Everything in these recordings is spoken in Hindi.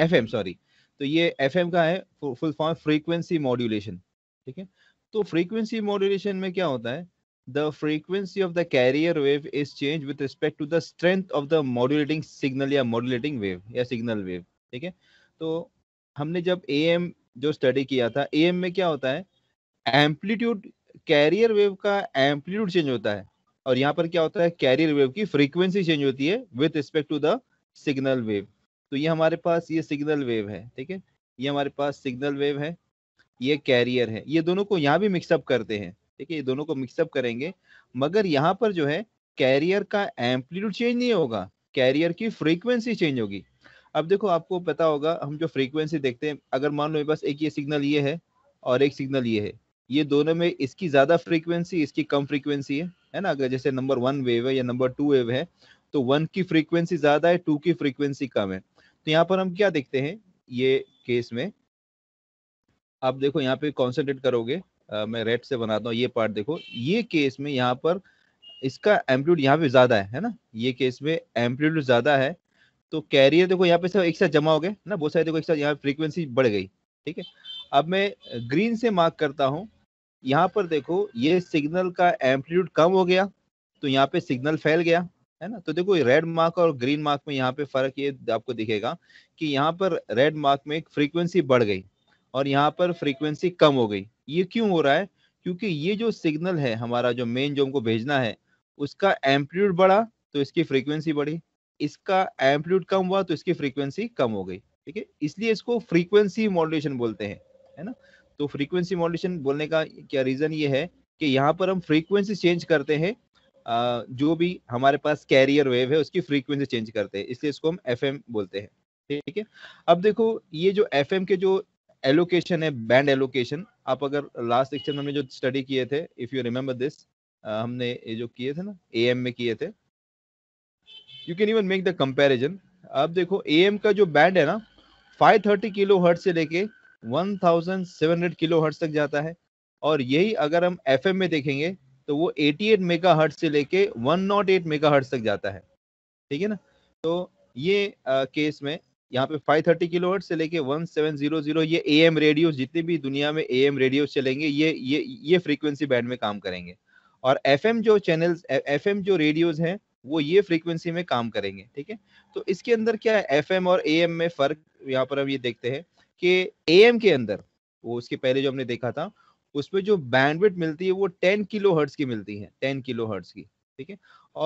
एफ एम सॉरी तो ये एफ एम का है फुल फॉर्म फ्रीक्वेंसी मॉड्यूलेशन ठीक है तो फ्रीक्वेंसी मॉड्यूलेशन में क्या होता है the frequency of the carrier wave is change with respect to the strength of the modulating signal या मॉड्यूलेटिंग वेव या सिग्नल वेव ठीक है तो हमने जब ए एम जो स्टडी किया था ए एम में क्या होता है एम्पलीट्यूड कैरियर वेव का एम्पलीट्यूड चेंज होता है और यहाँ पर क्या होता है कैरियर वेव की फ्रीक्वेंसी चेंज होती है with respect to the signal wave तो ये हमारे पास ये सिग्नल वेव है ठीक है ये हमारे पास सिग्नल वेव है ये कैरियर है ये दोनों को यहाँ भी मिक्सअप करते हैं ठीक है ये दोनों को मिक्सअप करेंगे मगर यहाँ पर जो है कैरियर का एम्पलीट्यूड चेंज नहीं होगा कैरियर की फ्रीक्वेंसी चेंज होगी अब देखो आपको पता होगा हम जो फ्रीक्वेंसी देखते हैं अगर मान लो मेरे पास एक ये सिग्नल ये है और एक सिग्नल ये है ये दोनों में इसकी ज़्यादा फ्रीक्वेंसी इसकी कम फ्रीक्वेंसी है है ना अगर जैसे नंबर वन वेव है या नंबर टू वेव है तो वन की फ्रीक्वेंसी ज़्यादा है टू की फ्रीक्वेंसी कम है तो यहाँ पर हम क्या देखते हैं ये केस में आप देखो यहाँ पे कॉन्सेंट्रेट करोगे आ, मैं रेड से बनाता हूँ ये पार्ट देखो ये केस में यहाँ पर इसका एम्पलीट्यूड यहाँ पे ज्यादा है है ना ये केस में एम्पलीट्यूड ज्यादा है तो कैरियर देखो यहाँ पे सब एक साथ जमा हो गए ना बहुत सारे देखो एक साथ यहाँ फ्रीक्वेंसी बढ़ गई ठीक है अब मैं ग्रीन से मार्क करता हूँ यहाँ पर देखो ये सिग्नल का एम्पलीट्यूड कम हो गया तो यहाँ पे सिग्नल फैल गया है ना तो देखो रेड मार्क और ग्रीन मार्क में यहाँ पे फर्क ये आपको दिखेगा कि यहाँ पर रेड मार्क में फ्रीक्वेंसी बढ़ गई और यहाँ पर फ्रीक्वेंसी कम हो गई ये क्यों हो रहा है क्योंकि ये जो सिग्नल है हमारा जो मेन जो हमको भेजना है उसका एम्पलीट्यूड बढ़ा तो इसकी फ्रीक्वेंसी बढ़ी इसका एम्पलीट्यूड कम हुआ तो इसकी फ्रीक्वेंसी कम हो गई ठीक है इसलिए इसको फ्रीक्वेंसी मॉडुलेशन बोलते हैं है ना तो फ्रीक्वेंसी मॉडुलेशन बोलने का क्या रीजन ये है कि यहाँ पर हम फ्रीक्वेंसी चेंज करते हैं जो भी हमारे पास कैरियर वेव है उसकी फ्रीक्वेंसी चेंज करते हैं इसलिए इसको हम एफ बोलते हैं ठीक है अब देखो ये जो एफ के जो एलोकेशन है बैंड एलोकेशन आप अगर लास्ट सेक्शन में जो स्टडी किए थे इफ यू रिमेम्बर दिस हमने ये जो किए थे ना ए में किए थे you can even make the comparison अब देखो ए का जो बैंड है ना 530 किलो हर्ट से लेके 1700 किलो हर्ट तक जाता है और यही अगर हम एफ में देखेंगे तो वो 88 एट मेगा हर्ट से लेके 108 नॉट एट मेगा हर्ट तक जाता है ठीक है ना तो ये आ, केस में यहाँ पे 530 थर्टी किलो हर्ट से लेके 1700 ये एम रेडियो जितने भी दुनिया में एम रेडियो चलेंगे ये ये ये फ्रीक्वेंसी बैंड में काम करेंगे और एफ जो चैनल्स एफ जो रेडियोज हैं वो ये फ्रीक्वेंसी में काम करेंगे ठीक है तो इसके अंदर क्या है एफ और ए में फर्क यहाँ पर हम ये देखते हैं कि ए के अंदर वो उसके पहले जो हमने देखा था उसमें जो बैंडविड मिलती है वो टेन किलो हर्ट्स की मिलती है टेन किलो हर्ट्स की ठीक है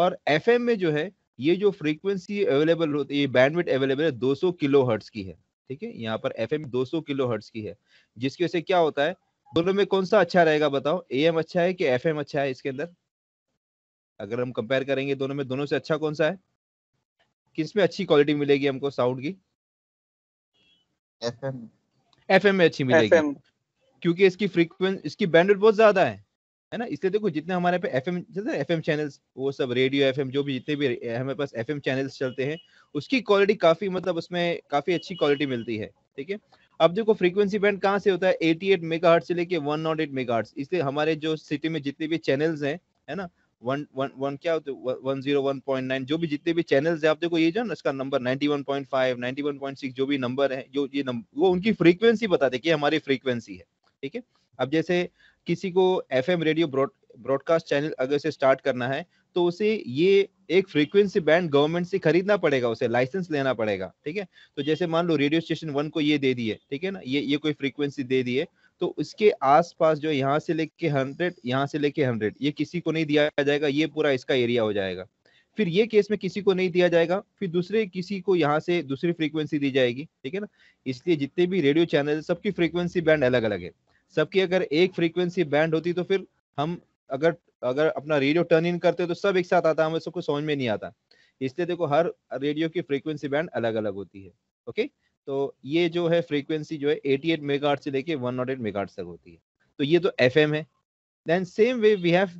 और एफ में जो है ये जो फ्रीक्वेंसी अवेलेबल होती है बैंडविड अवेलेबल है 200 किलो हर्ट्स की है ठीक है यहाँ पर एफ एम किलो हर्ट्स की है जिसकी वजह से क्या होता है दोनों में कौन सा अच्छा रहेगा बताओ ए एम अच्छा है कि एफ एम अच्छा है इसके अंदर अगर हम कंपेयर करेंगे दोनों में दोनों से अच्छा कौन सा है किस में अच्छी क्वालिटी मिलेगी हमको साउंड की एफ एम में अच्छी मिलेगी क्योंकि इसकी फ्रीक्वेंसी इसकी बैंड बहुत ज्यादा है है ना इसलिए देखो जितने हमारे पे एफ एम जैसे एफ चैनल्स वो सब रेडियो एफ जो भी जितने भी हमारे पास एफ चैनल्स चलते हैं उसकी क्वालिटी काफी मतलब उसमें काफी अच्छी क्वालिटी मिलती है ठीक है अब देखो फ्रीक्वेंसी बैंड कहाँ से होता है 88 मेगाहर्ट्ज से लेके 108 मेगाहर्ट्ज इसलिए हमारे जो सिटी में जितने भी चैनल्स हैं है ना वन वन वन क्या होते one zero one point nine जो भी जितने भी चैनल्स हैं आप देखो ये जो ना इसका number ninety one point five ninety one point six जो भी नंबर है जो ये नंबर वो उनकी फ्रीक्वेंसी बताते कि हमारी फ्रीक्वेंसी है ठीक है अब जैसे किसी को एफ रेडियो ब्रॉडकास्ट चैनल अगर से स्टार्ट करना है तो उसे ये एक फ्रीक्वेंसी बैंड गवर्नमेंट से खरीदना पड़ेगा उसे लाइसेंस लेना पड़ेगा ठीक है तो जैसे मान लो रेडियो स्टेशन वन को ये दे दिए ठीक है ना ये ये कोई फ्रीक्वेंसी दे दिए तो इसके आसपास जो यहाँ से लेके हंड्रेड यहाँ से लेके हंड्रेड ये किसी को नहीं दिया जाएगा ये पूरा इसका एरिया हो जाएगा फिर ये केस में किसी को नहीं दिया जाएगा फिर दूसरे किसी को यहाँ से दूसरी फ्रीक्वेंसी दी जाएगी ठीक है ना इसलिए जितने भी रेडियो चैनल सबकी फ्रीक्वेंसी बैंड अलग अलग है सबकी अगर एक फ्रीक्वेंसी बैंड होती तो फिर हम अगर अगर अपना रेडियो टर्न इन करते तो सब एक साथ आता हमें सबको समझ में नहीं आता इसलिए देखो हर रेडियो की फ्रीक्वेंसी बैंड अलग अलग होती है ओके तो ये जो है फ्रीक्वेंसी जो है 88 मेगाहर्ट्ज से लेके 108 मेगाहर्ट्ज तक होती है तो ये तो एम है then same way we have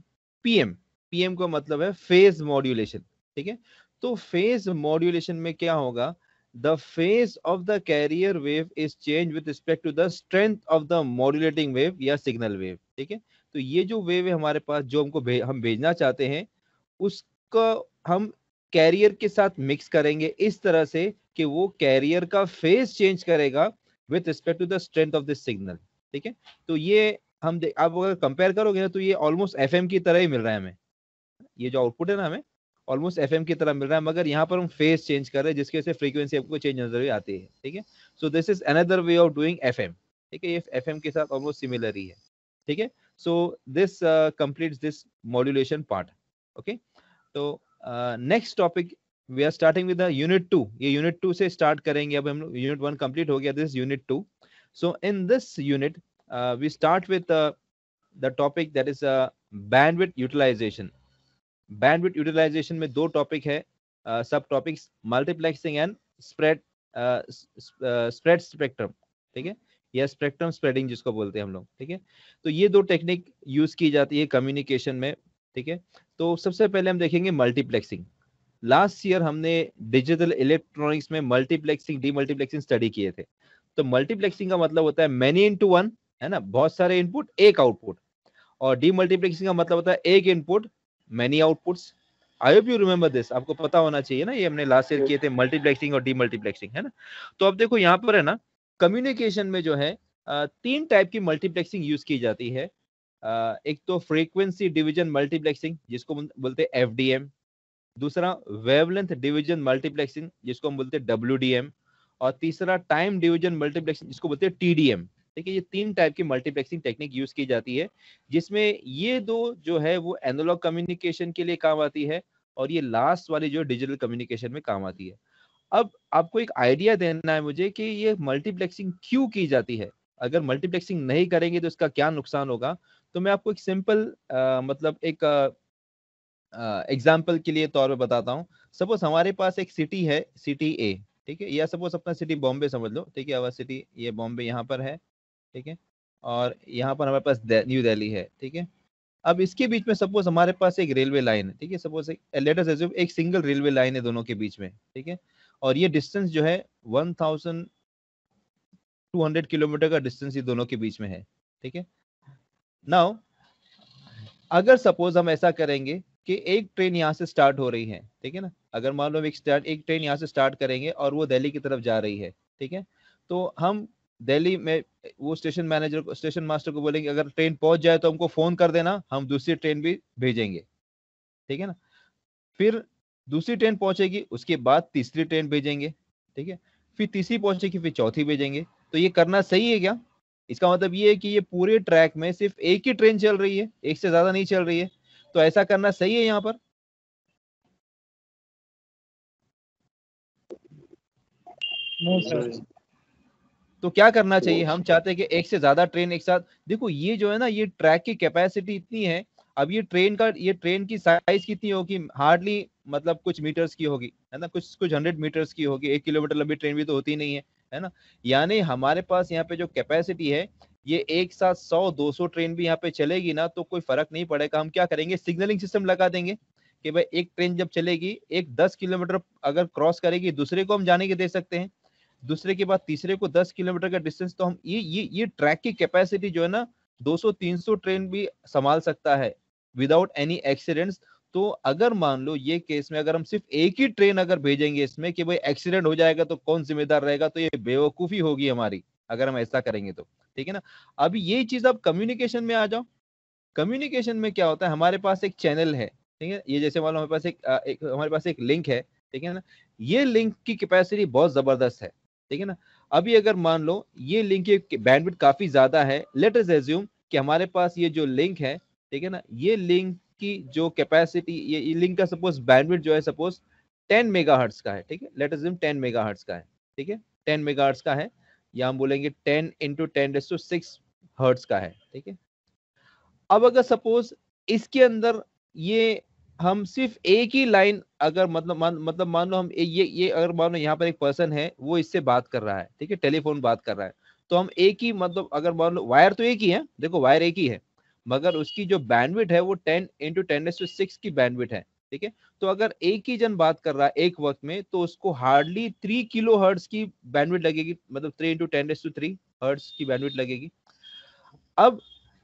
P M P M का मतलब है फेज मॉड्यूलेशन ठीक है तो फेज मॉड्यूलेशन में क्या होगा the phase of the carrier wave is changed with respect to the strength of the modulating wave या signal wave ठीक है तो ये जो wave है हमारे पास जो हमको भे, हम भेजना चाहते हैं उसका हम कैरियर के साथ मिक्स करेंगे इस तरह से कि वो कैरियर का फेज चेंज करेगा with respect to the strength of this signal ठीक है तो ये हम आप अगर कंपेयर करोगे ना तो ये ऑलमोस्ट एफ की तरह ही मिल रहा है हमें ये जो आउटपुट है ना हमें ऑलमोस्ट एफ की तरह मिल रहा है मगर यहाँ पर हम फेस चेंज कर रहे हैं जिसकी वजह से फ्रीक्वेंसी आपको चेंज नजर भी आती है ठीक है so this is another way of doing F ठीक है ये एफ के साथ ऑलमोस्ट सिमिलर ही है ठीक है so this complete this modulation part okay तो next topic we are starting with unit two ये यूनिट टू से स्टार्ट करेंगे अब हम लोग यूनिट वन कंप्लीट हो गया this unit two so in this unit we start with the topic that is bandwidth utilization bandwidth utilization में दो टॉपिक है subtopics multiplexing and spread spread spectrum ठीक है या स्पेक्ट्रम स्प्रेडिंग जिसको बोलते हैं हम लोग ठीक है तो ये दो टेक्निक यूज की जाती है कम्युनिकेशन में ठीक है तो सबसे पहले हम देखेंगे मल्टीप्लेक्सिंग लास्ट ईयर हमने डिजिटल इलेक्ट्रॉनिक्स में मल्टीप्लेक्सिंग डी मल्टीप्लेक्सिंग स्टडी किए थे तो मल्टीप्लेक्सिंग का मतलब होता है मैनी इन वन है ना बहुत सारे इनपुट एक आउटपुट और डी मल्टीप्लेक्सिंग का मतलब होता है एक input many outputs I hope you remember this आपको पता होना चाहिए ना ये हमने लास्ट ईयर किए थे मल्टीप्लेक्सिंग और डीमल्टीप्लेक्सिंग है ना तो अब देखो यहाँ पर है ना कम्युनिकेशन में जो है तीन टाइप की मल्टीप्लेक्सिंग यूज की जाती है एक तो फ्रीक्वेंसी डिवीजन मल्टीप्लेक्सिंग जिसको बोलते हैं एफ दूसरा वेवलेंथ डिवीजन मल्टीप्लेक्सिंग जिसको हम बोलते हैं डब्ल्यू और तीसरा टाइम डिवीजन मल्टीप्लेक्सिंग जिसको बोलते हैं टी देखिए ये तीन टाइप की मल्टीप्लेक्सिंग टेक्निक यूज की जाती है जिसमें ये दो जो है वो एनालॉग कम्युनिकेशन के लिए काम आती है और ये लास्ट वाली जो डिजिटल कम्युनिकेशन में काम आती है अब आपको एक आइडिया देना है मुझे कि ये मल्टीप्लेक्सिंग क्यों की जाती है अगर मल्टीप्लेक्सिंग नहीं करेंगे तो इसका क्या नुकसान होगा तो मैं आपको एक सिंपल मतलब एक एग्जाम्पल के लिए तौर पर बताता हूँ सपोज हमारे पास एक सिटी है सिटी ए ठीक है या सपोज अपना सिटी बॉम्बे समझ लो ठीक है अवर सिटी ये बॉम्बे यहाँ पर है ठीक है और यहाँ पर हमारे पास न्यू दिल्ली है ठीक है अब इसके बीच में सपोज हमारे पास एक रेलवे लाइन है ठीक है सपोज लेटस एक सिंगल रेलवे लाइन है दोनों के बीच में ठीक है और ये डिस्टेंस जो है हंड्रेड किलोमीटर का डिस्टेंस ये दोनों के बीच में है ठीक है नाउ अगर सपोज हम ऐसा करेंगे कि एक ट्रेन यहाँ से स्टार्ट हो रही है ठीक है ना अगर मान लो एक स्टार्ट एक ट्रेन यहाँ से स्टार्ट करेंगे और वो दिल्ली की तरफ जा रही है ठीक है तो हम दिल्ली में वो स्टेशन मैनेजर को स्टेशन मास्टर को बोलेंगे अगर ट्रेन पहुंच जाए तो हमको फोन कर देना हम दूसरी ट्रेन भी भेजेंगे ठीक है ना फिर दूसरी ट्रेन पहुंचेगी उसके बाद तीसरी ट्रेन भेजेंगे ठीक है फिर तीसरी पहुंचेगी फिर चौथी भेजेंगे तो ये करना सही है क्या इसका मतलब ये है कि ये पूरे ट्रैक में सिर्फ एक ही ट्रेन चल रही है एक से ज्यादा नहीं चल रही है तो ऐसा करना सही है यहाँ पर नहीं सर तो क्या करना तो चाहिए हम चाहते हैं कि एक से ज्यादा ट्रेन एक साथ देखो ये जो है ना ये ट्रैक की कैपेसिटी इतनी है अब ये ट्रेन का ये ट्रेन की साइज कितनी होगी हार्डली मतलब कुछ मीटर्स की होगी है ना कुछ कुछ हंड्रेड मीटर्स की होगी एक किलोमीटर लंबी ट्रेन भी तो होती नहीं है है ना यानी हमारे पास यहाँ पे जो कैपेसिटी है ये एक साथ सौ दो सौ ट्रेन भी यहाँ पे चलेगी ना तो कोई फर्क नहीं पड़ेगा हम क्या करेंगे सिग्नलिंग सिस्टम लगा देंगे कि भाई एक ट्रेन जब चलेगी एक दस किलोमीटर अगर क्रॉस करेगी दूसरे को हम जाने के दे सकते हैं दूसरे के बाद तीसरे को दस किलोमीटर का डिस्टेंस तो हम ये ये ये ट्रैक की कैपेसिटी जो है ना 200-300 ट्रेन भी संभाल सकता है विदाउट एनी एक्सीडेंट्स तो अगर मान लो ये केस में अगर हम सिर्फ एक ही ट्रेन अगर भेजेंगे इसमें कि भाई एक्सीडेंट हो जाएगा तो कौन जिम्मेदार रहेगा तो ये बेवकूफी होगी हमारी अगर हम ऐसा करेंगे तो ठीक है ना अब ये चीज आप कम्युनिकेशन में आ जाओ कम्युनिकेशन में क्या होता है हमारे पास एक चैनल है ठीक है ये जैसे मान लो हमारे पास एक, एक हमारे पास एक लिंक है ठीक है ना ये लिंक की कैपेसिटी बहुत जबरदस्त है ठीक है ना अभी अगर मान लो ये लिंक की बैंडविड काफी ज्यादा है लेटर्स एज्यूम कि हमारे पास ये जो लिंक है ठीक है ना ये लिंक की जो कैपेसिटी ये, लिंक का सपोज बैंडविड जो है सपोज 10 मेगाहर्ट्ज का है ठीक है लेट अज्यूम 10 मेगाहर्ट्ज का है ठीक है 10 मेगाहर्ट्ज का है या हम बोलेंगे 10 into ten raise to six hertz का है ठीक है अब अगर सपोज इसके अंदर ये हम सिर्फ एक ही लाइन अगर मतलब मान मतलब मान लो हम ये ये अगर मान लो यहाँ पर एक पर्सन है वो इससे बात कर रहा है ठीक है टेलीफोन बात कर रहा है तो हम एक ही मतलब अगर मान लो वायर तो एक ही है देखो वायर एक ही है मगर उसकी जो बैंडविड है वो ten into ten to six की बैंडविड है ठीक है तो अगर एक ही जन बात कर रहा है एक वक्त में तो उसको हार्डली थ्री किलो हर्ट्स की बैंडविड लगेगी मतलब थ्री इंटू टेन एस टू थ्री हर्ट्स की बैंडविड लगेगी अब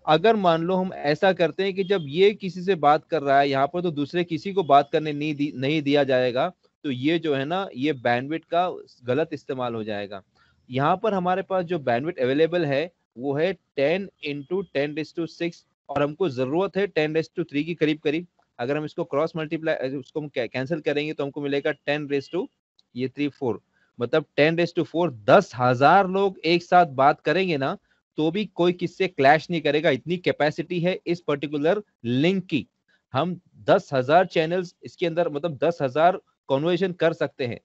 अगर मान लो हम ऐसा करते हैं कि जब ये किसी से बात कर रहा है यहाँ पर तो दूसरे किसी को बात करने नहीं दी, नहीं दिया जाएगा तो ये जो है ना ये बैंडविट का गलत इस्तेमाल हो जाएगा यहाँ पर हमारे पास जो बैंडविट अवेलेबल है वो है ten into ten raise to six और हमको ज़रूरत है टेन रेस टू थ्री की करीब करीब अगर हम इसको क्रॉस मल्टीप्लाई उसको हम कैंसिल करेंगे तो हमको मिलेगा टेन रेस टू ये थ्री फोर मतलब टेन रेस टू फोर दस हजार लोग एक साथ बात करेंगे ना तो भी कोई किससे क्लैश नहीं करेगा इतनी कैपेसिटी है इस पर्टिकुलर लिंक की हम दस हजार चैनल इसके अंदर मतलब दस हजार कॉन्वर्जेशन कर सकते हैं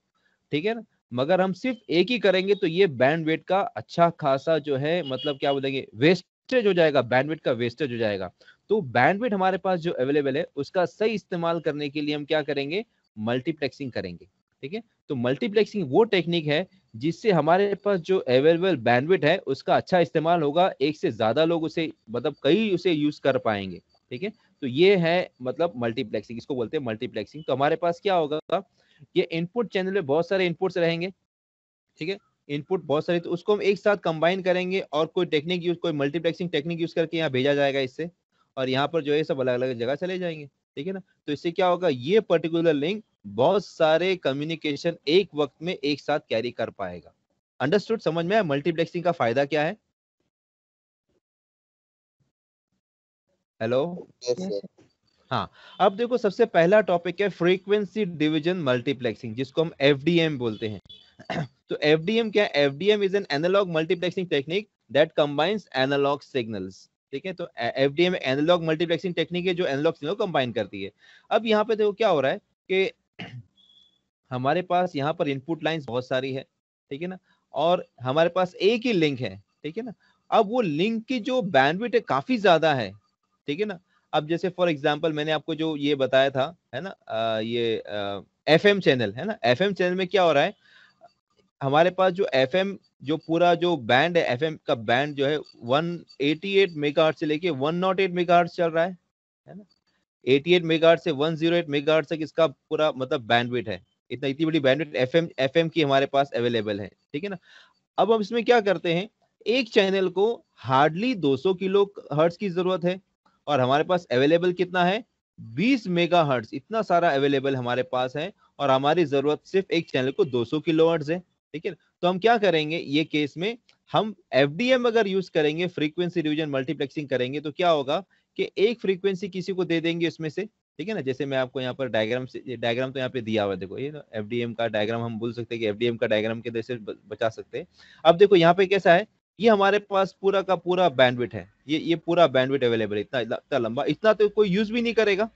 ठीक है ना मगर हम सिर्फ एक ही करेंगे तो ये बैंड वेट का अच्छा खासा जो है मतलब क्या बोलेंगे वेस्टेज हो जाएगा बैंड का वेस्टेज हो जाएगा तो बैंडविड हमारे पास जो अवेलेबल है उसका सही इस्तेमाल करने के लिए हम क्या करेंगे मल्टीप्लेक्सिंग करेंगे ठीक है तो मल्टीप्लेक्सिंग वो टेक्निक है जिससे हमारे पास जो अवेलेबल बैंडविड है उसका अच्छा इस्तेमाल होगा एक से ज़्यादा लोग उसे मतलब कई उसे यूज़ कर पाएंगे ठीक है तो ये है मतलब मल्टीप्लेक्सिंग इसको बोलते हैं मल्टीप्लेक्सिंग तो हमारे पास क्या होगा ये इनपुट चैनल में बहुत सारे इनपुट्स रहेंगे ठीक है इनपुट बहुत सारे तो उसको हम एक साथ कंबाइन करेंगे और कोई टेक्निक यूज कोई मल्टीप्लेक्सिंग टेक्निक यूज करके यहाँ भेजा जाएगा इससे और यहाँ पर जो है सब अलग अलग जगह चले जाएंगे ठीक है ना तो इससे क्या होगा ये पर्टिकुलर लिंक बहुत सारे कम्युनिकेशन एक वक्त में एक साथ कैरी कर पाएगा अंडरस्टूड समझ में मल्टीप्लेक्सिंग का फायदा क्या है हेलो yes, हाँ अब देखो सबसे पहला टॉपिक है फ्रीक्वेंसी डिवीजन मल्टीप्लेक्सिंग जिसको हम एफडीएम बोलते हैं तो एफडीएम क्या है FDM is an analogue multiplexing technique that combines analogue signals ठीक है तो एफडीएम एनालॉग मल्टीप्लेक्सिंग टेक्निक है जो एनालॉग सिग्नल कंबाइन करती है अब यहाँ पे देखो क्या हो रहा है कि हमारे पास यहाँ पर इनपुट लाइंस बहुत सारी है ठीक है ना और हमारे पास एक ही लिंक है ठीक है ना अब वो लिंक की जो बैंडविड्थ है काफी ज्यादा है ठीक है ना अब जैसे फॉर एग्जाम्पल मैंने आपको जो ये बताया था है ना आ, ये एफ एम चैनल है ना एफ एम चैनल में क्या हो रहा है हमारे पास जो एफ एम जो पूरा जो बैंड है एफ एम का बैंड जो है 188 मेगाहर्ट्ज से लेके 108 मेगाहर्ट्ज चल रहा है है ना 88 मेगाहर्ट्ज से 108 मेगाहर्ट्ज तक इसका पूरा मतलब बैंडविड्थ है इतना इतनी बड़ी बैंडविड्थ एफएम एफएम की हमारे पास अवेलेबल है ठीक है ना अब हम इसमें क्या करते हैं एक चैनल को हार्डली 200 किलो हर्ट्ज की जरूरत है और हमारे पास अवेलेबल कितना है 20 मेगाहर्ट्ज इतना सारा अवेलेबल हमारे पास है और हमारी जरूरत सिर्फ एक चैनल को 200 किलो हर्ट्ज है ठीक है तो हम क्या करेंगे ये केस में हम एफडीएम अगर यूज करेंगे फ्रीक्वेंसी डिवीजन मल्टीप्लेक्सिंग करेंगे तो क्या होगा कि एक फ्रीक्वेंसी किसी को दे देंगे उसमें से ठीक है ना जैसे मैं आपको यहाँ पर डायग्राम से डायग्राम तो यहाँ पे दिया हुआ देखो ये एफ डी एम का डायग्राम हम बोल सकते हैं कि एफ डी एम का डायग्राम के से बचा सकते हैं अब देखो यहाँ पे कैसा है ये हमारे पास पूरा का पूरा बैंडविट है ये ये पूरा बैंडविट अवेलेबल है इतना इतना लंबा इतना तो कोई यूज भी नहीं करेगा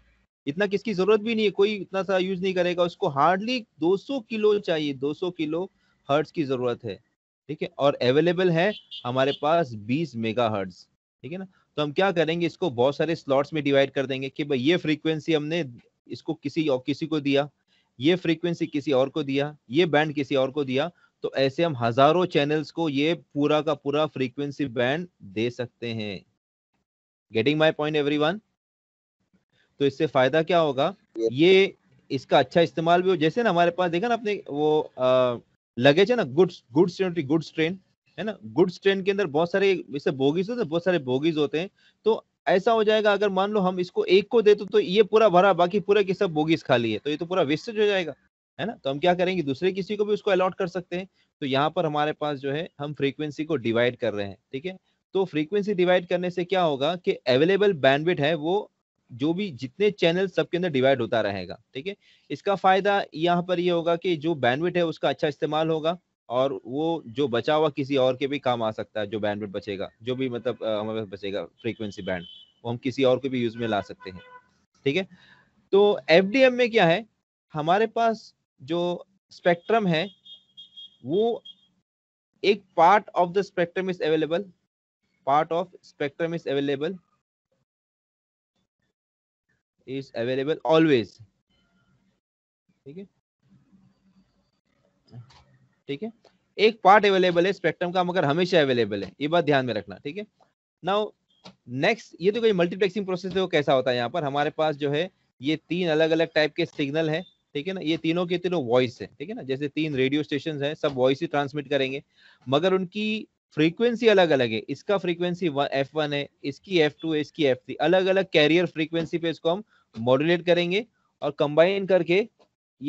इतना किसकी जरूरत भी नहीं है कोई इतना सारा यूज नहीं करेगा उसको हार्डली 200 किलो चाहिए 200 किलो हर्ट्स की जरूरत है ठीक है और अवेलेबल है हमारे पास 20 मेगा हर्ट्स ठीक है ना तो हम क्या करेंगे इसको बहुत सारे स्लॉट्स में डिवाइड कर देंगे कि भाई ये फ्रीक्वेंसी हमने इसको किसी और किसी को दिया ये फ्रीक्वेंसी किसी और को दिया ये बैंड किसी और को दिया तो ऐसे हम हजारों चैनल्स को ये पूरा का पूरा फ्रीक्वेंसी बैंड दे सकते हैं गेटिंग माई पॉइंट एवरी तो इससे फायदा क्या होगा ये इसका अच्छा इस्तेमाल भी हो जैसे ना हमारे पास देखा ना अपने वो लगेज है ना गुड्स गुड्स गुड्स ट्रेन है ना गुड्स ट्रेन के अंदर बहुत सारे जैसे बोगीज होते हैं बहुत सारे बोगीज होते हैं तो ऐसा हो जाएगा अगर मान लो हम इसको एक को दे तो, तो ये पूरा भरा बाकी पूरा की सब बोगीज खाली है तो ये तो पूरा वेस्टेज हो जाएगा है ना तो हम क्या करेंगे दूसरे किसी को भी उसको अलॉट कर सकते हैं तो यहाँ पर हमारे पास जो है हम फ्रीक्वेंसी को डिवाइड कर रहे हैं ठीक है तो फ्रीक्वेंसी डिवाइड करने से क्या होगा कि अवेलेबल बैंडविड है वो जो भी जितने चैनल सबके अंदर डिवाइड होता रहेगा ठीक है इसका फायदा यहाँ पर ये यह होगा कि जो बैंडविड है उसका अच्छा इस्तेमाल होगा और वो जो बचा हुआ किसी और के भी काम आ सकता है जो बैंड बचेगा जो भी मतलब हमारे पास बचेगा फ्रीक्वेंसी बैंड वो हम किसी और के भी यूज में ला सकते हैं ठीक है तो एफ में क्या है हमारे पास जो स्पेक्ट्रम है वो एक part of the spectrum is available part of spectrum is available is available always ठीक है ठीक है एक पार्ट अवेलेबल है स्पेक्ट्रम का मगर हमेशा अवेलेबल है ये बात ध्यान में रखना ठीक है नाउ नेक्स्ट ये तो कोई मल्टीप्लेक्सिंग प्रोसेस है वो कैसा होता है यहाँ पर हमारे पास जो है ये तीन अलग अलग टाइप के सिग्नल है ठीक है ना ये तीनों के तीनों वॉइस है ठीक है ना जैसे तीन रेडियो स्टेशन है सब वॉइस ही ट्रांसमिट करेंगे मगर उनकी फ्रीक्वेंसी अलग अलग है इसका फ्रीक्वेंसी एफ वन है इसकी एफ टू है इसकी एफ थ्री अलग अलग कैरियर फ्रीक्वेंसी पे इसको हम मॉड्यूलेट करेंगे और कंबाइन करके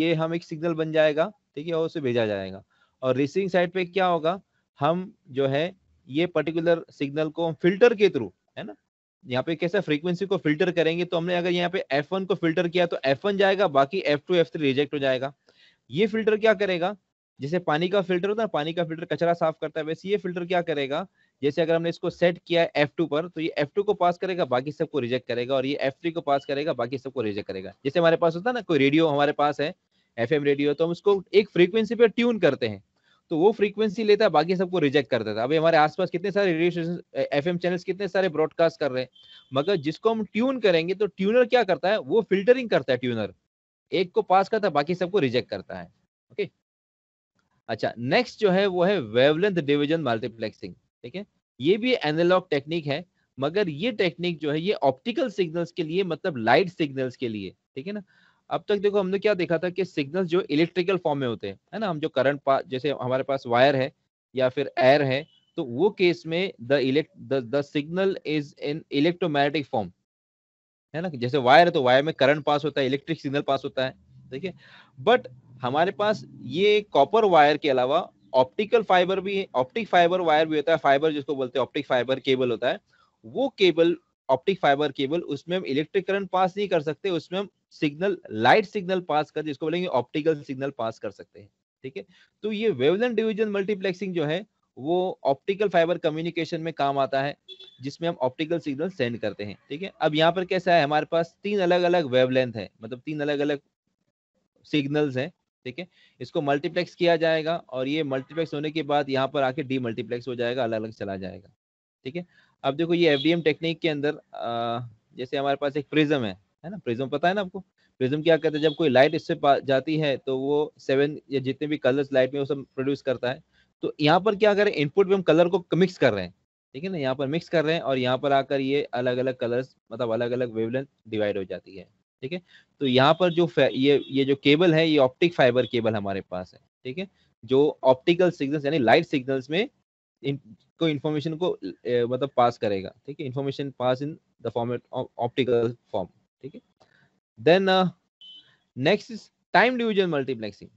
ये हम एक सिग्नल बन जाएगा ठीक है और उसे भेजा जाएगा और रिसीविंग साइड पे क्या होगा हम जो है ये पर्टिकुलर सिग्नल को फिल्टर के थ्रू है ना यहाँ पे कैसे फ्रीक्वेंसी को फिल्टर करेंगे तो हमने अगर यहाँ पे एफ को फिल्टर किया तो एफ जाएगा बाकी एफ टू रिजेक्ट हो जाएगा ये फिल्टर क्या करेगा जैसे पानी का फिल्टर होता है पानी का फिल्टर कचरा साफ करता है वैसे ये फिल्टर क्या करेगा जैसे अगर हमने इसको सेट किया है F2 पर तो ये F2 को पास करेगा बाकी सबको रिजेक्ट करेगा और ये F3 को पास करेगा बाकी सबको रिजेक्ट करेगा जैसे हमारे पास होता है ना कोई रेडियो हमारे पास है एफ रेडियो तो हम उसको एक फ्रीक्वेंसी पर ट्यून करते हैं तो वो फ्रीक्वेंसी लेता है बाकी सबको रिजेक्ट कर देता है अभी हमारे आसपास कितने सारे रेडियो स्टेशन एफ चैनल्स कितने सारे ब्रॉडकास्ट कर रहे हैं मगर जिसको हम ट्यून करेंगे तो ट्यूनर क्या करता है वो फिल्टरिंग करता है ट्यूनर एक को पास करता है बाकी सबको रिजेक्ट करता है ओके अच्छा नेक्स्ट जो है वो है वेवलेंथ डिविजन मल्टीप्लेक्सिंग ठीक है ये भी एनालॉग टेक्निक है मगर ये टेक्निक जो है ये ऑप्टिकल सिग्नल्स के लिए मतलब लाइट सिग्नल्स के लिए ठीक है ना अब तक देखो हमने क्या देखा था कि सिग्नल जो इलेक्ट्रिकल फॉर्म में होते हैं है ना हम जो करंट पा जैसे हमारे पास वायर है या फिर एयर है तो वो केस में the elect the signal is in electromagnetic form है ना जैसे वायर है तो वायर में करंट पास होता है इलेक्ट्रिक सिग्नल पास होता है ठीक है बट हमारे पास ये कॉपर वायर के अलावा ऑप्टिकल फाइबर भी ऑप्टिक फाइबर वायर भी होता है फाइबर जिसको बोलते हैं ऑप्टिक फाइबर केबल होता है वो केबल ऑप्टिक फाइबर केबल उसमें हम इलेक्ट्रिक करंट पास नहीं कर सकते उसमें हम सिग्नल लाइट सिग्नल पास कर जिसको बोलेंगे ऑप्टिकल सिग्नल पास कर सकते हैं ठीक है तो ये वेवलेंथ डिवीजन मल्टीप्लेक्सिंग जो है वो ऑप्टिकल फाइबर कम्युनिकेशन में काम आता है जिसमें हम ऑप्टिकल सिग्नल सेंड करते हैं ठीक है अब यहाँ पर कैसा है हमारे पास तीन अलग अलग वेवलेंथ है मतलब तीन अलग अलग सिग्नल्स हैं ठीक है इसको मल्टीप्लेक्स किया जाएगा और ये मल्टीप्लेक्स होने के बाद यहाँ पर आके डी मल्टीप्लेक्स हो जाएगा अलग अलग चला जाएगा ठीक है अब देखो ये एफ टेक्निक के अंदर जैसे हमारे पास एक प्रिज्म है है ना प्रिज्म पता है ना आपको प्रिज्म क्या कहते हैं जब कोई लाइट इससे जाती है तो वो सेवन या जितने भी कलर्स लाइट में वो सब प्रोड्यूस करता है तो यहाँ पर क्या करें इनपुट में हम कलर को मिक्स कर रहे हैं ठीक है ना यहाँ पर मिक्स कर रहे हैं और यहाँ पर आकर ये अलग अलग कलर्स मतलब अलग अलग वेवलेंथ डिवाइड हो जाती है ठीक है तो यहाँ पर जो ये ये जो केबल है ये ऑप्टिक फाइबर केबल हमारे पास है ठीक है जो ऑप्टिकल सिग्नल्स यानी लाइट सिग्नल्स में इनको इन्फॉर्मेशन को मतलब पास करेगा ठीक है information pass in the format optical form ठीक है then next is time division multiplexing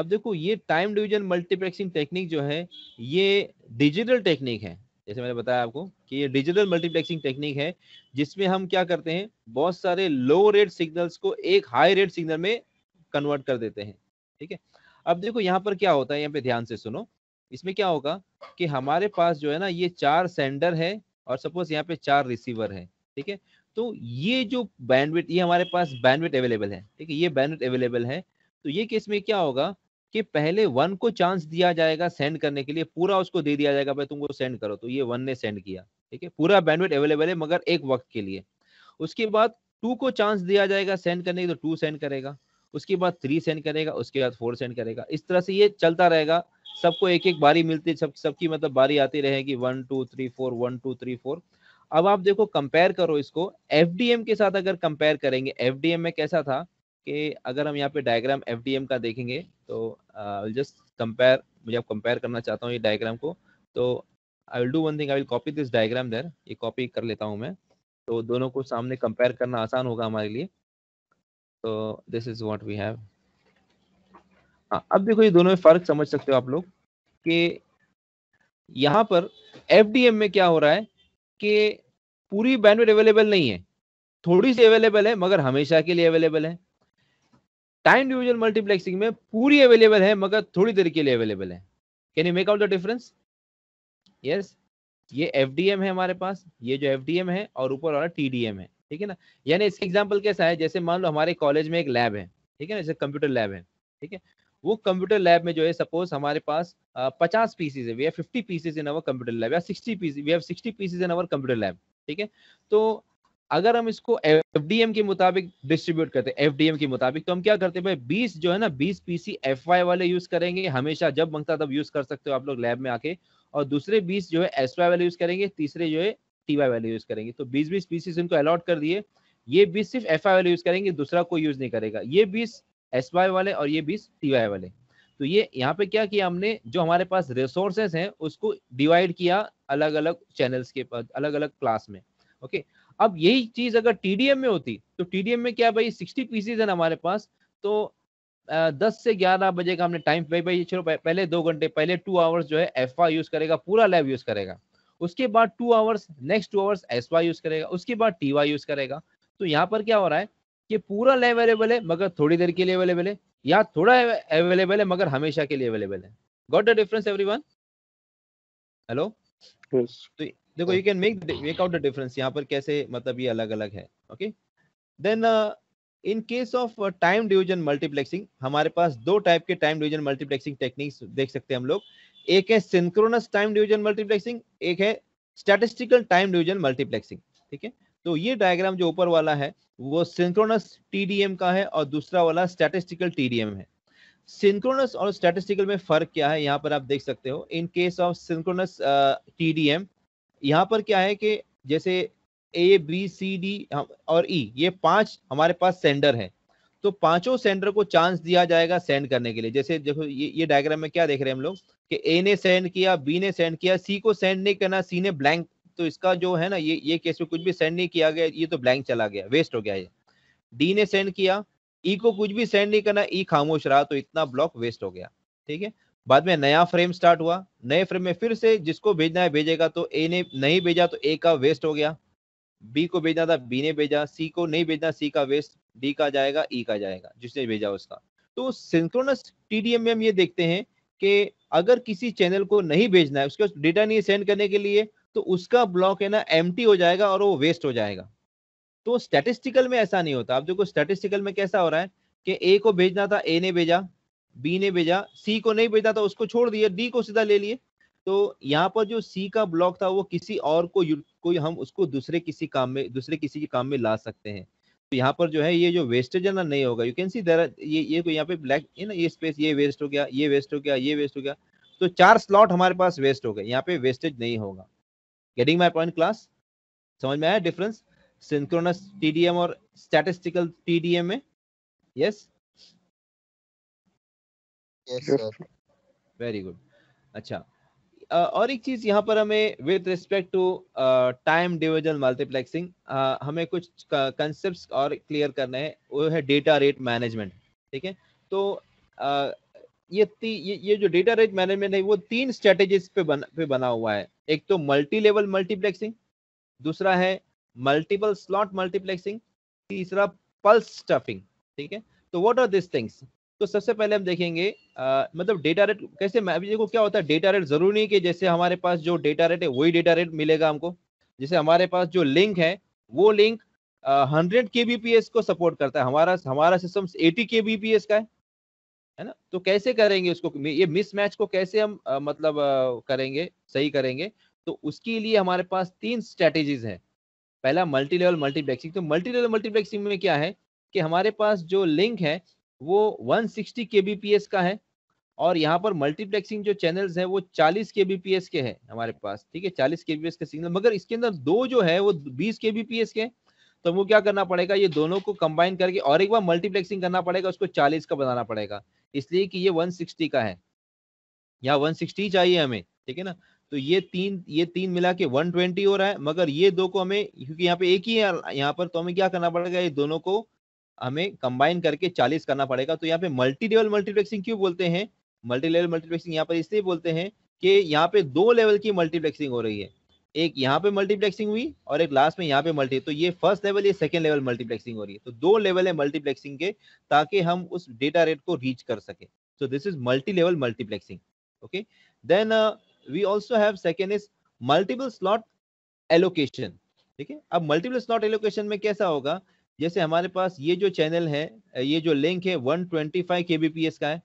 अब देखो ये टाइम डिवीजन मल्टीप्लेक्सिंग टेक्निक जो है ये डिजिटल टेक्निक है जैसे मैंने बताया आपको कि ये डिजिटल मल्टीप्लेक्सिंग टेक्निक है जिसमें हम क्या करते हैं बहुत सारे लो रेट सिग्नल्स को एक हाई रेट सिग्नल में कन्वर्ट कर देते हैं ठीक है अब देखो यहाँ पर क्या होता है यहाँ पे ध्यान से सुनो इसमें क्या होगा कि हमारे पास जो है ना ये चार सेंडर है और सपोज यहाँ पे चार रिसीवर है ठीक है तो ये जो बैंडविड ये हमारे पास बैंडविड अवेलेबल है ठीक है ये बैंडविड अवेलेबल है तो ये केस में क्या होगा कि पहले वन को चांस दिया जाएगा सेंड करने के लिए पूरा उसको दे दिया जाएगा भाई तुमको सेंड करो तो ये वन ने सेंड किया ठीक है पूरा बैंडविड अवेलेबल है मगर एक वक्त के लिए उसके बाद टू को चांस दिया जाएगा सेंड करने की तो टू सेंड करेगा उसके बाद थ्री सेंड करेगा उसके बाद फोर सेंड करेगा इस तरह से ये चलता रहेगा सबको एक एक बारी मिलती सब सबकी मतलब बारी आती रहेगी one two three four one two three four अब आप देखो कंपेयर करो इसको एफ के साथ अगर कंपेयर करेंगे एफ में कैसा था कि अगर हम यहाँ पे डायग्राम एफ का देखेंगे तो जस्ट uh, कंपेयर मुझे आप कंपेयर करना चाहता हूँ ये डायग्राम को तो I will do one thing I will copy this diagram there ये कॉपी कर लेता हूँ मैं तो दोनों को सामने कंपेयर करना आसान होगा हमारे लिए तो this is what we have हाँ अब देखो ये दोनों में फर्क समझ सकते हो आप लोग कि यहाँ पर एफ में क्या हो रहा है कि पूरी बैंडविड अवेलेबल नहीं है थोड़ी सी अवेलेबल है मगर हमेशा के लिए अवेलेबल है टाइम डिविजन मल्टीप्लेक्सिंग में पूरी अवेलेबल है मगर थोड़ी देर के लिए अवेलेबल है can you make out the difference yes ये एफ है हमारे पास ये जो एफ है और ऊपर वाला टी है ठीक है ना यानी इसका एग्जाम्पल कैसा है जैसे मान लो हमारे कॉलेज में एक लैब है ठीक है ना जैसे कंप्यूटर लैब है ठीक है वो कंप्यूटर लैब में जो है सपोज हमारे पास पचास पीसीज है we have fifty pieces in our computer lab या sixty piece we have sixty pieces in our computer lab ठीक है तो अगर हम इसको एफ के मुताबिक डिस्ट्रीब्यूट करते हैं एफ के मुताबिक तो हम क्या करते हैं भाई बीस जो है ना बीस पीसी एफ वाले यूज करेंगे हमेशा जब मंगता तब यूज कर सकते हो आप लोग लैब में आके और दूसरे बीस जो है एस वाले यूज करेंगे तीसरे जो है टी वाई वैल्यू यूज करेंगे तो बीस बीस पीसीस इनको अलॉट कर दिए ये बीस सिर्फ एफ आई वैल्यू यूज करेंगे दूसरा कोई यूज नहीं करेगा ये बीस एस वाई वाले और ये बीस टी वाई वाले तो ये यहाँ पे क्या किया हमने जो हमारे पास रिसोर्सेस हैं उसको डिवाइड किया अलग अलग चैनल्स के अलग अलग क्लास में ओके अब यही चीज अगर टीडीएम में होती तो टीडीएम में क्या भाई सिक्सटी पीसीज है हमारे पास तो दस से ग्यारह बजे का हमने टाइम भाई भाई चलो पहले दो घंटे पहले टू आवर्स जो है एफ यूज करेगा पूरा लैब यूज करेगा उसके बाद two hours next two hours S Y use करेगा उसके बाद टी वाई यूज करेगा तो यहाँ पर क्या हो रहा है कि पूरा लय अवेलेबल है मगर थोड़ी देर के लिए अवेलेबल है या थोड़ा अवेलेबल है मगर हमेशा के लिए अवेलेबल है got the difference everyone hello तो देखो you can make make out the difference यहाँ पर कैसे मतलब ये अलग अलग है okay then in case of time division multiplexing हमारे पास दो टाइप के टाइम डिवीजन मल्टीप्लेक्सिंग टेक्निक्स देख सकते हैं हम लोग एक है सिंक्रोनस टाइम डिवीजन मल्टीप्लेक्सिंग एक है स्टैटिस्टिकल टाइम डिवीजन मल्टीप्लेक्सिंग ठीक है तो ये डायग्राम जो ऊपर वाला है वो सिंक्रोनस टीडीएम का है और दूसरा वाला स्टैटिस्टिकल टीडीएम है सिंक्रोनस और स्टैटिस्टिकल में फर्क क्या है यहाँ पर आप देख सकते हो in case of synchronous TDM यहाँ पर क्या है कि जैसे ए बी सी डी और ई e, ये पांच हमारे पास सेंडर है तो पांचों सेंडर को चांस दिया जाएगा सेंड करने के लिए जैसे देखो ये, ये डायग्राम में क्या देख रहे हैं हम लोग कि ए ने सेंड किया बी ने सेंड किया सी को सेंड नहीं करना सी ने ब्लैंक तो इसका जो है ना ये ये केस में कुछ भी सेंड नहीं किया गया ये तो ब्लैंक चला गया वेस्ट हो गया ये डी ने सेंड किया ई e को कुछ भी सेंड नहीं करना ई e खामोश रहा तो इतना ब्लॉक वेस्ट हो गया ठीक है बाद में नया फ्रेम स्टार्ट हुआ नए फ्रेम में फिर से जिसको भेजना है भेजेगा तो ए ने नहीं भेजा तो ए का वेस्ट हो गया बी को भेजना था बी ने भेजा सी को नहीं भेजना सी का वेस्ट डी का जाएगा ई e का जाएगा जिसने भेजा उसका तो सिंक्रोनस टीडीएम में हम ये देखते हैं कि अगर किसी चैनल को नहीं भेजना है उसके डेटा नहीं सेंड करने के लिए तो उसका ब्लॉक है ना एम हो जाएगा और वो वेस्ट हो जाएगा तो स्टैटिस्टिकल में ऐसा नहीं होता आप देखो स्टैटिस्टिकल में कैसा हो रहा है कि ए को भेजना था ए ने भेजा बी ने भेजा सी को नहीं भेजा था उसको छोड़ दिया डी को सीधा ले लिए तो यहाँ पर जो सी का ब्लॉक था वो किसी और को कोई हम उसको दूसरे किसी काम में दूसरे किसी के काम में ला सकते हैं तो यहाँ पर जो है ये जो वेस्टेज है ना नहीं होगा यू कैन सी देर ये ये यहाँ पे ब्लैक है ना ये स्पेस ये वेस्ट हो गया ये वेस्ट हो गया ये वेस्ट हो गया तो चार स्लॉट हमारे पास वेस्ट हो गए यहाँ पे वेस्टेज नहीं होगा गेटिंग माई पॉइंट क्लास समझ में आया डिफरेंस सिंक्रोनस टीडीएम और स्टैटिस्टिकल टीडीएम में yes yes sir very good अच्छा और एक चीज यहाँ पर हमें with respect to time division multiplexing हमें कुछ कंसेप्ट और क्लियर करने हैं वो है डेटा रेट मैनेजमेंट ठीक है तो uh, ये ये ये जो डेटा रेट मैनेजमेंट है वो तीन स्ट्रेटेजीज पे बन पे बना हुआ है एक तो मल्टी लेवल मल्टीप्लेक्सिंग दूसरा है मल्टीपल स्लॉट मल्टीप्लेक्सिंग तीसरा पल्स स्टफिंग ठीक है तो व्हाट आर दिस थिंग्स तो सबसे पहले हम देखेंगे आ, मतलब डेटा रेट कैसे मैं अभी देखो क्या होता है डेटा रेट जरूरी नहीं कि जैसे हमारे पास जो डेटा रेट है वही डेटा रेट मिलेगा हमको जैसे हमारे पास जो लिंक है वो लिंक हंड्रेड के बी को सपोर्ट करता है हमारा हमारा सिस्टम एटी के बी का है है ना तो कैसे करेंगे उसको ये मिसमैच को कैसे हम आ, मतलब आ, करेंगे सही करेंगे तो उसके लिए हमारे पास तीन स्ट्रेटेजीज हैं पहला मल्टी लेवल मल्टीप्लेक्सिंग तो मल्टी लेवल मल्टीप्लेक्सिंग में क्या है कि हमारे पास जो लिंक है वो 160 kbps का है और यहाँ पर मल्टीप्लेक्सिंग जो चैनल्स हैं वो 40 kbps के हैं हमारे पास ठीक है 40 kbps के सिग्नल मगर इसके अंदर दो जो है वो 20 kbps के तो वो क्या करना पड़ेगा ये दोनों को कंबाइन करके और एक बार मल्टीप्लेक्सिंग करना पड़ेगा उसको 40 का बनाना पड़ेगा इसलिए कि ये 160 का है या 160 चाहिए हमें ठीक है ना तो ये तीन ये तीन मिला के वन हो रहा है मगर ये दो को हमें क्योंकि यहाँ पे एक ही है यहाँ पर तो हमें क्या करना पड़ेगा ये दोनों को हमें कंबाइन करके चालीस करना पड़ेगा तो यहाँ पे मल्टी लेवल मल्टीप्लेक्सिंग क्यों बोलते हैं मल्टी लेवल मल्टीप्लेक्सिंग यहाँ पर इसलिए बोलते हैं कि यहाँ पे दो लेवल की मल्टीप्लेक्सिंग हो रही है एक यहाँ पे मल्टीप्लेक्सिंग हुई और एक लास्ट में यहाँ पे मल्टी तो ये फर्स्ट लेवल ये सेकेंड लेवल मल्टीप्लेक्सिंग हो रही है तो दो लेवल है मल्टीप्लेक्सिंग के ताकि हम उस डेटा रेट को रीच कर सके so this is multi level multiplexing okay then we also have second is multiple slot allocation ठीक है अब मल्टीपल स्लॉट एलोकेशन में कैसा होगा जैसे हमारे पास ये जो चैनल है ये जो लिंक है 125 एस का है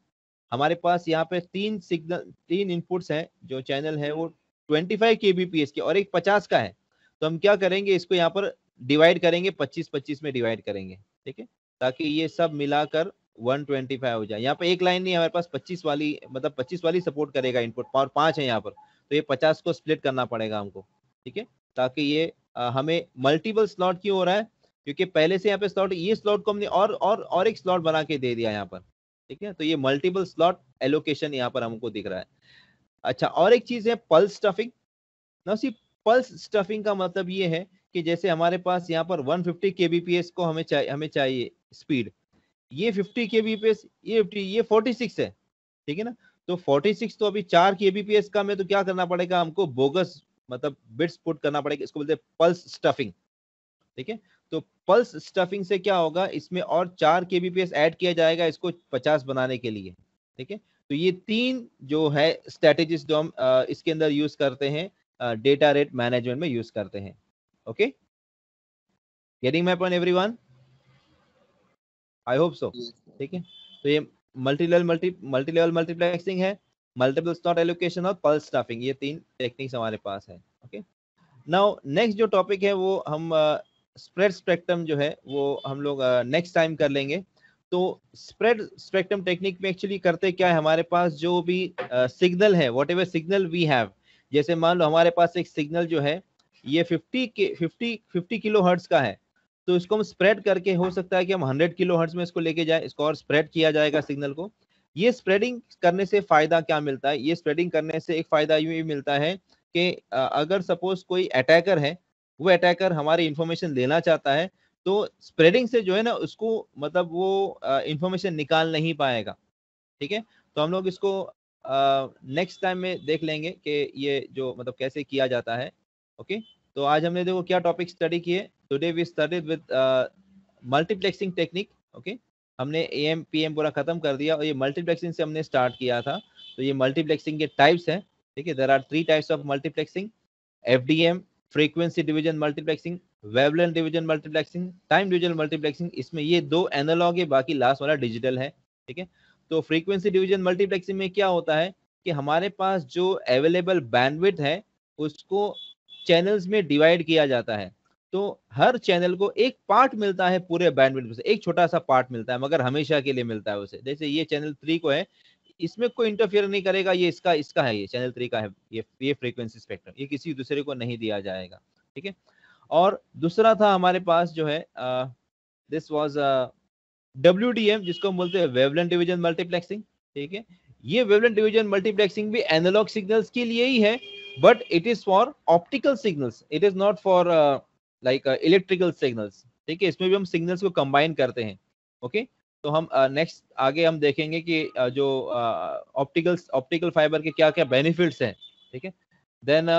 हमारे पास यहाँ पे तीन सिग्नल तीन इनपुट्स हैं जो चैनल है वो 25 kbps के और एक 50 का है तो हम क्या करेंगे इसको यहाँ पर डिवाइड करेंगे 25-25 में डिवाइड करेंगे ठीक है ताकि ये सब मिलाकर 125 हो जाए यहाँ पर एक लाइन नहीं हमारे पास पच्चीस वाली मतलब पच्चीस वाली सपोर्ट करेगा इनपुट और पाँच है यहाँ पर तो ये पचास को स्प्लिट करना पड़ेगा हमको ठीक है ताकि ये हमें मल्टीपल स्लॉट क्यों हो रहा है क्योंकि पहले से यहाँ पे स्लॉट ये स्लॉट को हमने और और और एक स्लॉट बना के दे दिया यहाँ पर ठीक है तो ये मल्टीपल स्लॉट एलोकेशन यहाँ पर हमको दिख रहा है अच्छा और एक चीज है पल्स स्टफिंग ना सी पल्स स्टफिंग का मतलब ये है कि जैसे हमारे पास यहाँ पर 150 फिफ्टी को हमें चाहिए हमें चाहिए स्पीड ये 50 के ये 50 ये 46 है ठीक है ना तो 46 तो अभी चार के का में तो क्या करना पड़ेगा हमको बोगस मतलब बिट्स पुट करना पड़ेगा इसको बोलते हैं पल्स स्टफिंग ठीक है तो पल्स स्टफिंग से क्या होगा इसमें और चार के बी पी ऐड किया जाएगा इसको पचास बनाने के लिए ठीक है तो ये तीन जो है स्ट्रेटेजी जो हम इसके अंदर यूज करते हैं डेटा रेट मैनेजमेंट में यूज करते हैं okay getting my point everyone I hope so ठीक है तो ये multi level multi multi level multiplexing है मल्टीपल स्टॉट एलोकेशन और पल्स स्टाफिंग ये तीन टेक्निक्स हमारे पास है ओके नाउ नेक्स्ट जो टॉपिक है वो हम uh, स्प्रेड स्पेक्ट्रम जो है वो हम लोग नेक्स्ट टाइम कर लेंगे तो स्प्रेड स्पेक्ट्रम टेक्निक में एक्चुअली करते क्या है हमारे पास जो भी सिग्नल है whatever signal we have जैसे मान लो हमारे पास एक सिग्नल जो है ये 50 के 50 50 किलो हर्ट्स का है तो इसको हम स्प्रेड करके हो सकता है कि हम 100 किलो हर्ट्स में इसको लेके जाए इसको और स्प्रेड किया जाएगा सिग्नल को ये स्प्रेडिंग करने से फायदा क्या मिलता है ये स्प्रेडिंग करने से एक फायदा ये मिलता है कि अगर सपोज कोई अटैकर है वो अटैकर हमारी इंफॉर्मेशन लेना चाहता है तो स्प्रेडिंग से जो है ना उसको मतलब वो इंफॉर्मेशन निकाल नहीं पाएगा ठीक है तो हम लोग इसको नेक्स्ट टाइम में देख लेंगे कि ये जो मतलब कैसे किया जाता है ओके तो आज हमने देखो क्या टॉपिक स्टडी किए today we studied with multiplexing technique okay हमने ए एम पी एम पूरा खत्म कर दिया और ये मल्टीप्लेक्सिंग से हमने स्टार्ट किया था तो ये मल्टीप्लेक्सिंग के टाइप्स हैं ठीक है there are three types of multiplexing F D M frequency division multiplexing wavelength division multiplexing time division multiplexing इसमें ये दो एनालॉग है बाकी लास्ट वाला डिजिटल है ठीक है तो फ्रीक्वेंसी डिवीजन मल्टीप्लेक्सिंग में क्या होता है कि हमारे पास जो अवेलेबल बैंडविड्थ है उसको चैनल्स में डिवाइड किया जाता है तो हर चैनल को एक पार्ट मिलता है पूरे बैंडविड्थ से एक छोटा सा पार्ट मिलता है मगर हमेशा के लिए मिलता है उसे जैसे ये चैनल थ्री को है इसमें कोई इंटरफेयर नहीं करेगा ये इसका इसका है ये चैनल थ्री का है ये ये फ्रीक्वेंसी स्पेक्ट्रम ये किसी दूसरे को नहीं दिया जाएगा ठीक है और दूसरा था हमारे पास जो है this was W D M जिसको हम बोलते हैं वेवलेंट डिविजन मल्टीप्लेक्सिंग ठीक है ये वेवलेंट डिविजन मल्टीप्लेक्सिंग भी एनालॉग सिग्नल्स के लिए ही है but it is for optical signals it is not for like electrical signals ठीक है इसमें भी हम सिग्नल्स को कंबाइन करते हैं ओके okay? तो हम नेक्स्ट आगे हम देखेंगे कि जो ऑप्टिकल ऑप्टिकल फाइबर के क्या क्या बेनिफिट्स हैं ठीक है देन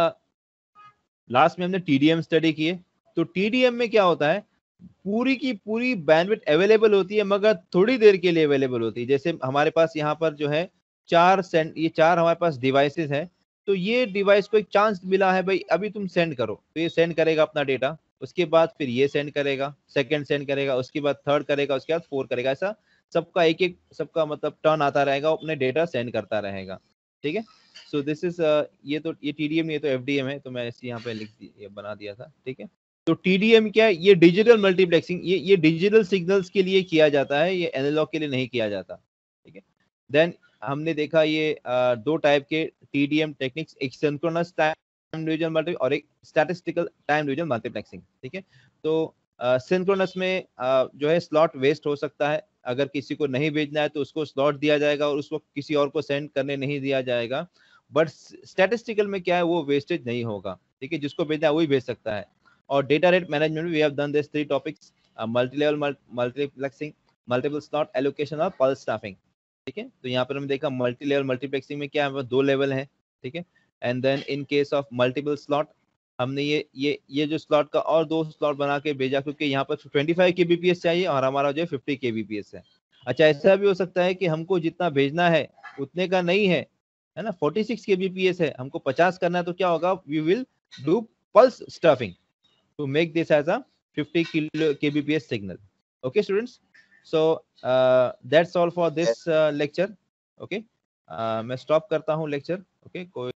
लास्ट में हमने टी स्टडी किए तो टी में क्या होता है पूरी की पूरी बैंडविड अवेलेबल होती है मगर थोड़ी देर के लिए अवेलेबल होती है जैसे हमारे पास यहाँ पर जो है चार सेंड ये चार हमारे पास डिवाइसेस हैं तो ये डिवाइस को एक चांस मिला है भाई अभी तुम सेंड करो तो ये सेंड करेगा अपना डेटा उसके बाद फिर ये सेंड करेगा सेकंड सेंड करेगा उसके बाद थर्ड करेगा उसके बाद फोर करेगा ऐसा सबका एक एक सबका मतलब टर्न आता रहेगा अपने डेटा सेंड करता रहेगा ठीक है सो दिस इज ये तो ये टी ये तो एफ है तो मैं यहाँ पे लिख ये बना दिया था ठीक है तो टी क्या है ये डिजिटल मल्टीप्लेक्सिंग ये ये डिजिटल सिग्नल्स के लिए किया जाता है ये एनालॉग के लिए नहीं किया जाता ठीक है देन हमने देखा ये आ, uh, दो टाइप के T D techniques asynchronous type division multiplex और एक स्टैटिस्टिकल टाइम डिवीजन मल्टीप्लेक्सिंग ठीक है तो सिंक्रोनस uh, में uh, जो है स्लॉट वेस्ट हो सकता है अगर किसी को नहीं भेजना है तो उसको स्लॉट दिया जाएगा और उस वक्त किसी और को सेंड करने नहीं दिया जाएगा बट स्टैटिस्टिकल में क्या है वो वेस्टेज नहीं होगा ठीक है जिसको भेजना है वही भेज सकता है और data rate management we have done this three topics multi level multiplexing multiple slot allocation और पल्स स्टाफिंग ठीक है तो यहाँ पर हमने देखा मल्टी लेवल मल्टीप्लेक्सिंग में क्या है दो लेवल है ठीक है and then in case of multiple slot हमने ये ये ये जो स्लॉट का और दो स्लॉट बना के भेजा क्योंकि यहाँ पर 25 के बी पी एस चाहिए और हमारा जो है फिफ्टी के है अच्छा ऐसा भी हो सकता है कि हमको जितना भेजना है उतने का नहीं है है ना 46 के है हमको 50 करना है तो क्या होगा we will do pulse stuffing to make this as a 50 kilo K signal P S signal okay students so that's all for this lecture okay मैं स्टॉप करता हूँ लेक्चर okay कोई